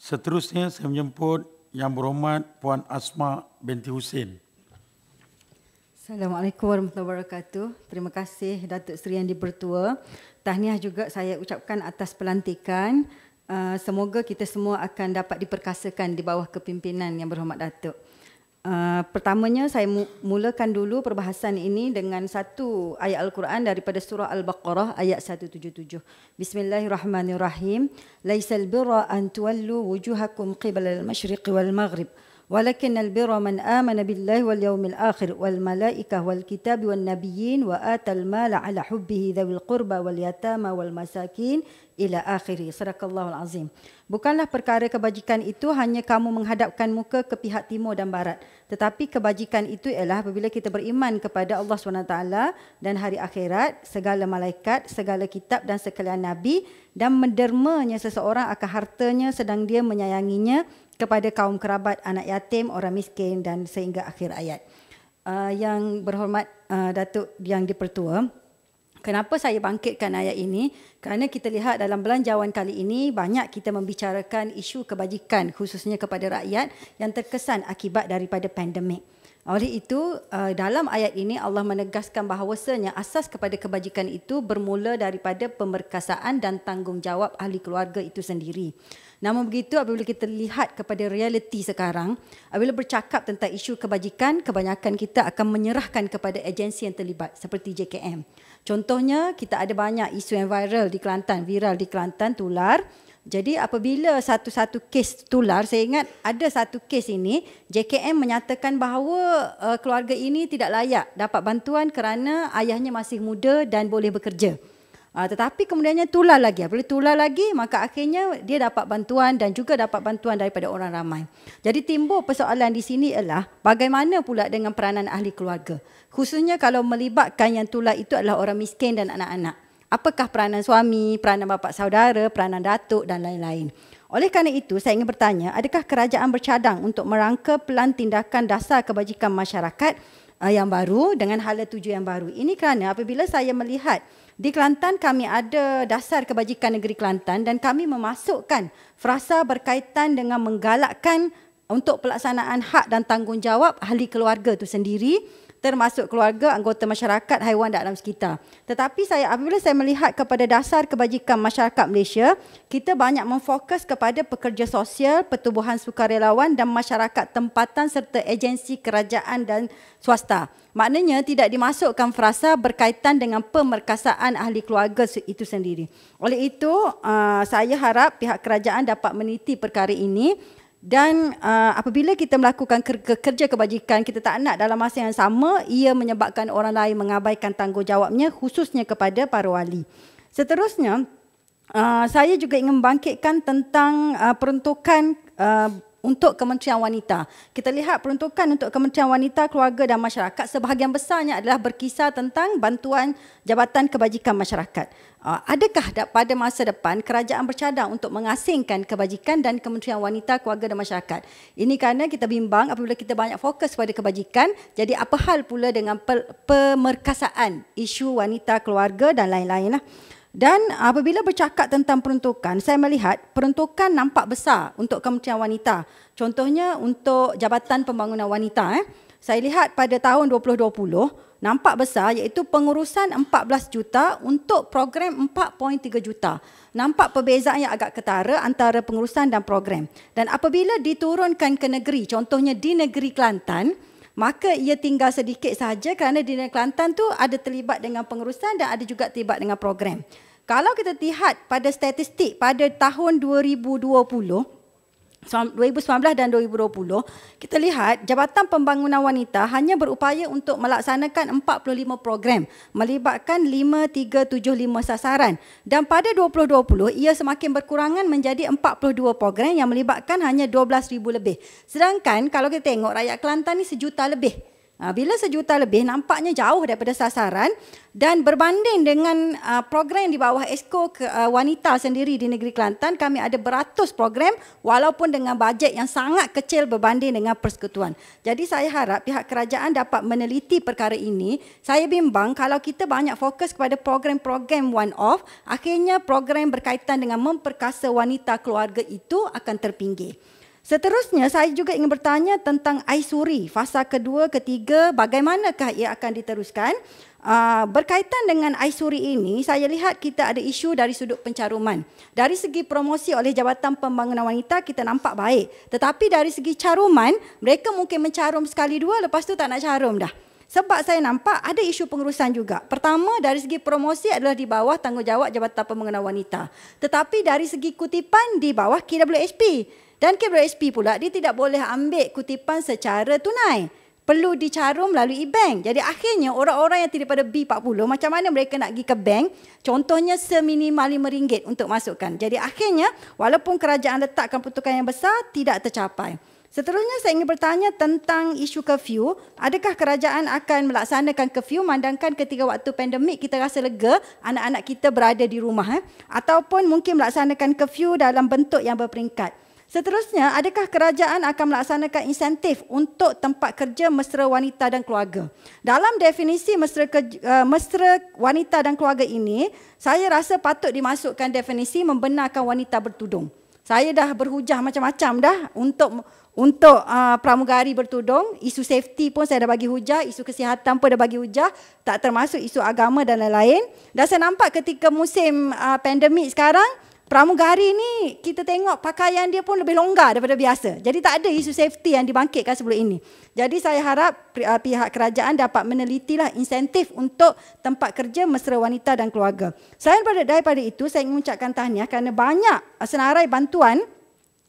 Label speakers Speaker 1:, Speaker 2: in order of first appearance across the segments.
Speaker 1: Seterusnya saya menjemput Yang Berhormat Puan Asma binti Husin. Assalamualaikum warahmatullahi wabarakatuh. Terima kasih Datuk Seri Yang Dipertua. Tahniah juga saya ucapkan atas pelantikan. Uh, semoga kita semua akan dapat diperkasakan di bawah kepimpinan Yang Berhormat Datuk. Uh, pertamanya saya mulakan dulu perbahasan ini dengan satu ayat Al-Quran daripada surah Al-Baqarah ayat 177. Bismillahirrahmanirrahim. Laisal birra an tuwallu wujuhakum qibla al-mashriqi wal-maghrib. ولكن البر من آمن بالله واليوم الآخر والملائكة والكتاب والنبيين وآتى المال على حبه ذوي القربى واليتامى والمساكين إلى آخره صدق الله العظيم Bukanlah perkara kebajikan itu hanya kamu menghadapkan muka ke pihak timur dan barat. Tetapi kebajikan itu ialah apabila kita beriman kepada Allah SWT dan hari akhirat, segala malaikat, segala kitab dan sekalian Nabi dan mendermanya seseorang akan hartanya sedang dia menyayanginya kepada kaum kerabat anak yatim orang miskin dan sehingga akhir ayat uh, yang berhormat uh, datuk yang dipertua kenapa saya bangkitkan ayat ini kerana kita lihat dalam belanjawan kali ini banyak kita membicarakan isu kebajikan khususnya kepada rakyat yang terkesan akibat daripada pandemik oleh itu, eh, dalam ayat ini Allah menegaskan bahawasanya asas kepada kebajikan itu bermula daripada pemerkasaan dan tanggungjawab ahli keluarga itu sendiri. Namun begitu, apabila kita lihat kepada realiti sekarang, apabila bercakap tentang isu kebajikan, kebanyakan kita akan menyerahkan kepada agensi yang terlibat seperti JKM. Contohnya, kita ada banyak isu yang viral di Kelantan, viral di Kelantan, tular, jadi apabila satu-satu kes tular, saya ingat ada satu kes ini, JKM menyatakan bahawa uh, keluarga ini tidak layak dapat bantuan kerana ayahnya masih muda dan boleh bekerja. Uh, tetapi kemudiannya tular lagi. Apabila tular lagi, maka akhirnya dia dapat bantuan dan juga dapat bantuan daripada orang ramai. Jadi timbul persoalan di sini ialah bagaimana pula dengan peranan ahli keluarga. Khususnya kalau melibatkan yang tular itu adalah orang miskin dan anak-anak apakah peranan suami, peranan bapa saudara, peranan datuk dan lain-lain. Oleh kerana itu, saya ingin bertanya, adakah kerajaan bercadang untuk merangka pelan tindakan dasar kebajikan masyarakat eh, yang baru dengan hala tuju yang baru? Ini kerana apabila saya melihat di Kelantan kami ada dasar kebajikan negeri Kelantan dan kami memasukkan frasa berkaitan dengan menggalakkan untuk pelaksanaan hak dan tanggungjawab ahli keluarga itu sendiri termasuk keluarga anggota masyarakat haiwan alam sekitar. Tetapi saya apabila saya melihat kepada dasar kebajikan masyarakat Malaysia, kita banyak memfokus kepada pekerja sosial, pertubuhan sukarelawan dan masyarakat tempatan serta agensi kerajaan dan swasta. Maknanya tidak dimasukkan frasa berkaitan dengan pemerkasaan ahli keluarga itu sendiri. Oleh itu, ah, saya harap pihak kerajaan dapat meniti perkara ini dan uh, apabila kita melakukan kerja kebajikan kita tak nak dalam masa yang sama ia menyebabkan orang lain mengabaikan tanggungjawabnya khususnya kepada para wali. Seterusnya uh, saya juga ingin bangkitkan tentang uh, peruntukan uh, untuk Kementerian Wanita. Kita lihat peruntukan untuk Kementerian Wanita, Keluarga dan Masyarakat sebahagian besarnya adalah berkisar tentang bantuan Jabatan Kebajikan Masyarakat. Ah, adakah pada masa depan kerajaan bercadang untuk mengasingkan kebajikan dan Kementerian Wanita, Keluarga dan Masyarakat? Ini kerana kita bimbang apabila kita banyak fokus pada kebajikan, jadi apa hal pula dengan pemerkasaan isu wanita, keluarga dan lain-lain. Lah. -lain. Dan apabila bercakap tentang peruntukan, saya melihat peruntukan nampak besar untuk Kementerian Wanita. Contohnya untuk Jabatan Pembangunan Wanita. Eh. Saya lihat pada tahun 2020, nampak besar iaitu pengurusan 14 juta untuk program 4.3 juta. Nampak perbezaan yang agak ketara antara pengurusan dan program. Dan apabila diturunkan ke negeri, contohnya di negeri Kelantan, maka ia tinggal sedikit saja kerana di negeri Kelantan tu ada terlibat dengan pengurusan dan ada juga terlibat dengan program. Kalau kita lihat pada statistik pada tahun 2020, 2019 dan 2020 kita lihat Jabatan Pembangunan Wanita hanya berupaya untuk melaksanakan 45 program melibatkan 5375 sasaran dan pada 2020 ia semakin berkurangan menjadi 42 program yang melibatkan hanya 12000 lebih sedangkan kalau kita tengok rakyat Kelantan ni sejuta lebih Ah, bila sejuta lebih nampaknya jauh daripada sasaran dan berbanding dengan ah, program yang di bawah esko ah, wanita sendiri di negeri Kelantan kami ada beratus program walaupun dengan bajet yang sangat kecil berbanding dengan persekutuan jadi saya harap pihak kerajaan dapat meneliti perkara ini saya bimbang kalau kita banyak fokus kepada program-program one off akhirnya program berkaitan dengan memperkasa wanita keluarga itu akan terpinggir Seterusnya, saya juga ingin bertanya tentang Aisuri, fasa kedua, ketiga, bagaimanakah ia akan diteruskan? Ah, berkaitan dengan Aisuri ini, saya lihat kita ada isu dari sudut pencaruman. Dari segi promosi oleh Jabatan Pembangunan Wanita, kita nampak baik. Tetapi dari segi caruman, mereka mungkin mencarum sekali dua, lepas tu tak nak carum dah. Sebab saya nampak ada isu pengurusan juga. Pertama, dari segi promosi adalah di bawah tanggungjawab Jabatan Pembangunan Wanita. Tetapi dari segi kutipan, di bawah KWHP. Dan KBRSP pula dia tidak boleh ambil kutipan secara tunai. Perlu dicarum melalui bank. Jadi akhirnya orang-orang yang daripada B40 macam mana mereka nak pergi ke bank? Contohnya seminimal RM5 untuk masukkan. Jadi akhirnya walaupun kerajaan letakkan pertukaran yang besar tidak tercapai. Seterusnya saya ingin bertanya tentang isu curfew. Adakah kerajaan akan melaksanakan curfew mandangkan ketika waktu pandemik kita rasa lega anak-anak kita berada di rumah eh? ataupun mungkin melaksanakan curfew dalam bentuk yang berperingkat? Seterusnya, adakah kerajaan akan melaksanakan insentif untuk tempat kerja mesra wanita dan keluarga? Dalam definisi mesra, kerja, eh, mesra wanita dan keluarga ini, saya rasa patut dimasukkan definisi membenarkan wanita bertudung. Saya dah berhujah macam-macam dah untuk untuk uh, pramugari bertudung, isu safety pun saya dah bagi hujah, isu kesihatan pun dah bagi hujah, tak termasuk isu agama dan lain-lain. Dah saya nampak ketika musim uh, pandemik sekarang, pramugari ni kita tengok pakaian dia pun lebih longgar daripada biasa. Jadi tak ada isu safety yang dibangkitkan sebelum ini. Jadi saya harap uh, pihak kerajaan dapat meneliti lah insentif untuk tempat kerja mesra wanita dan keluarga. Selain daripada, daripada itu, saya ingin mengucapkan tahniah kerana banyak senarai bantuan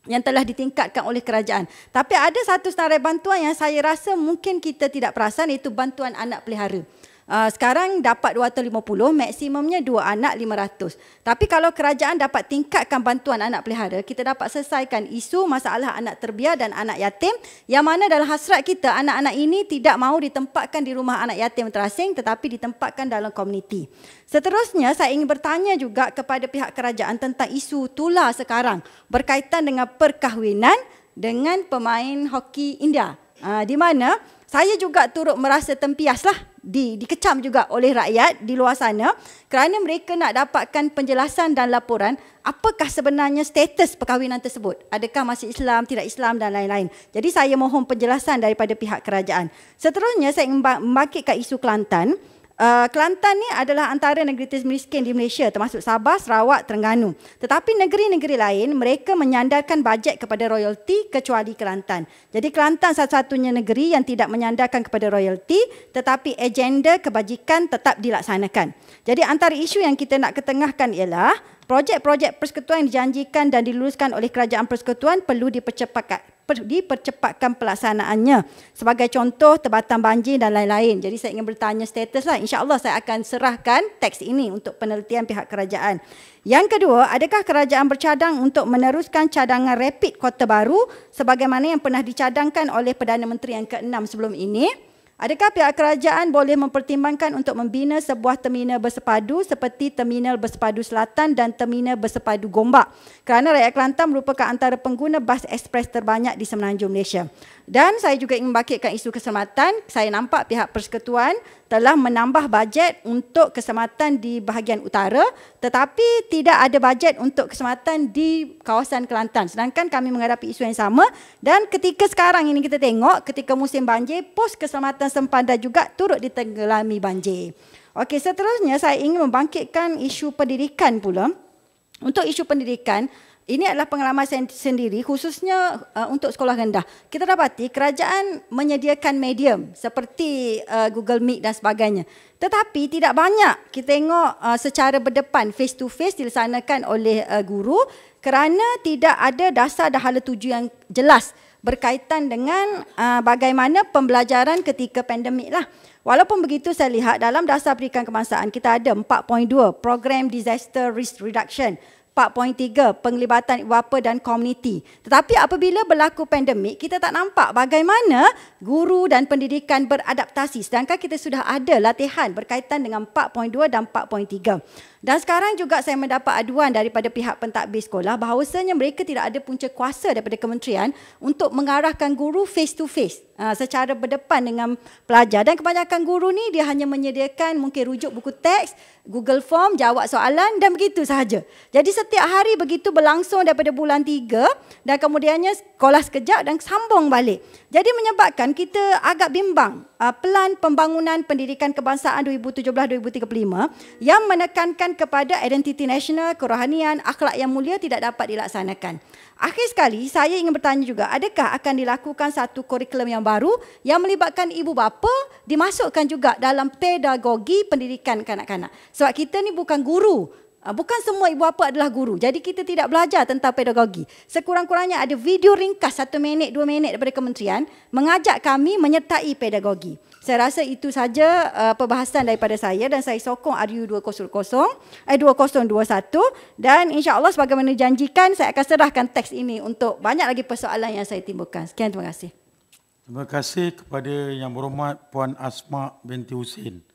Speaker 1: yang telah ditingkatkan oleh kerajaan. Tapi ada satu senarai bantuan yang saya rasa mungkin kita tidak perasan iaitu bantuan anak pelihara uh, sekarang dapat 250 maksimumnya dua anak 500 tapi kalau kerajaan dapat tingkatkan bantuan anak pelihara kita dapat selesaikan isu masalah anak terbiar dan anak yatim yang mana dalam hasrat kita anak-anak ini tidak mahu ditempatkan di rumah anak yatim terasing tetapi ditempatkan dalam komuniti seterusnya saya ingin bertanya juga kepada pihak kerajaan tentang isu tular sekarang berkaitan dengan perkahwinan dengan pemain hoki India uh, di mana saya juga turut merasa tempiaslah di dikecam juga oleh rakyat di luar sana kerana mereka nak dapatkan penjelasan dan laporan apakah sebenarnya status perkahwinan tersebut adakah masih Islam tidak Islam dan lain-lain jadi saya mohon penjelasan daripada pihak kerajaan seterusnya saya membangkitkan isu Kelantan Eh, Kelantan ni adalah antara negeri termiskin di Malaysia termasuk Sabah, Sarawak, Terengganu. Tetapi negeri-negeri lain mereka menyandarkan bajet kepada royalti kecuali Kelantan. Jadi Kelantan satu-satunya negeri yang tidak menyandarkan kepada royalti tetapi agenda kebajikan tetap dilaksanakan. Jadi antara isu yang kita nak ketengahkan ialah projek-projek persekutuan yang dijanjikan dan diluluskan oleh kerajaan persekutuan perlu dipercepatkan dipercepatkan pelaksanaannya. Sebagai contoh tebatan banjir dan lain-lain. Jadi saya ingin bertanya status lah. InsyaAllah saya akan serahkan teks ini untuk penelitian pihak kerajaan. Yang kedua, adakah kerajaan bercadang untuk meneruskan cadangan rapid kota baru sebagaimana yang pernah dicadangkan oleh Perdana Menteri yang ke-6 sebelum ini? Adakah pihak kerajaan boleh mempertimbangkan untuk membina sebuah terminal bersepadu seperti terminal bersepadu selatan dan terminal bersepadu Gombak? Kerana rakyat Kelantan merupakan antara pengguna bas ekspres terbanyak di semenanjung Malaysia. Dan saya juga ingin membakitkan isu keselamatan. Saya nampak pihak persekutuan telah menambah bajet untuk keselamatan di bahagian utara tetapi tidak ada bajet untuk keselamatan di kawasan Kelantan. Sedangkan kami menghadapi isu yang sama dan ketika sekarang ini kita tengok ketika musim banjir pos keselamatan sempadan juga turut ditenggelami banjir. Okey, seterusnya saya ingin membangkitkan isu pendidikan pula. Untuk isu pendidikan, ini adalah pengalaman saya sendiri khususnya uh, untuk sekolah rendah. Kita dapati kerajaan menyediakan medium seperti uh, Google Meet dan sebagainya. Tetapi tidak banyak kita tengok uh, secara berdepan face to face dilaksanakan oleh uh, guru kerana tidak ada dasar dan hala tuju yang jelas berkaitan dengan uh, bagaimana pembelajaran ketika pandemik lah. Walaupun begitu saya lihat dalam dasar pendidikan kemasaan kita ada 4.2 program disaster risk reduction. 4.3 penglibatan wapa dan komuniti. Tetapi apabila berlaku pandemik, kita tak nampak bagaimana guru dan pendidikan beradaptasi. Sedangkan kita sudah ada latihan berkaitan dengan 4.2 dan 4.3. Dan sekarang juga saya mendapat aduan daripada pihak pentadbir sekolah bahawasanya mereka tidak ada punca kuasa daripada kementerian untuk mengarahkan guru face to face ha, secara berdepan dengan pelajar dan kebanyakan guru ni dia hanya menyediakan mungkin rujuk buku teks, Google Form, jawab soalan dan begitu sahaja. Jadi setiap hari begitu berlangsung daripada bulan tiga, dan kemudiannya sekolah sekejap dan sambung balik. Jadi menyebabkan kita agak bimbang uh, pelan pembangunan pendidikan kebangsaan 2017-2035 yang menekankan kepada identiti nasional, kerohanian, akhlak yang mulia tidak dapat dilaksanakan. Akhir sekali, saya ingin bertanya juga, adakah akan dilakukan satu kurikulum yang baru yang melibatkan ibu bapa dimasukkan juga dalam pedagogi pendidikan kanak-kanak? Sebab kita ni bukan guru, Ah, bukan semua ibu bapa adalah guru. Jadi kita tidak belajar tentang pedagogi. Sekurang-kurangnya ada video ringkas satu minit, dua minit daripada kementerian mengajak kami menyertai pedagogi. Saya rasa itu saja uh, perbahasan daripada saya dan saya sokong RU 2020, eh, 2021 dan insya Allah sebagaimana dijanjikan saya akan serahkan teks ini untuk banyak lagi persoalan yang saya timbulkan. Sekian terima kasih. Terima kasih kepada Yang Berhormat Puan Asma binti Husin.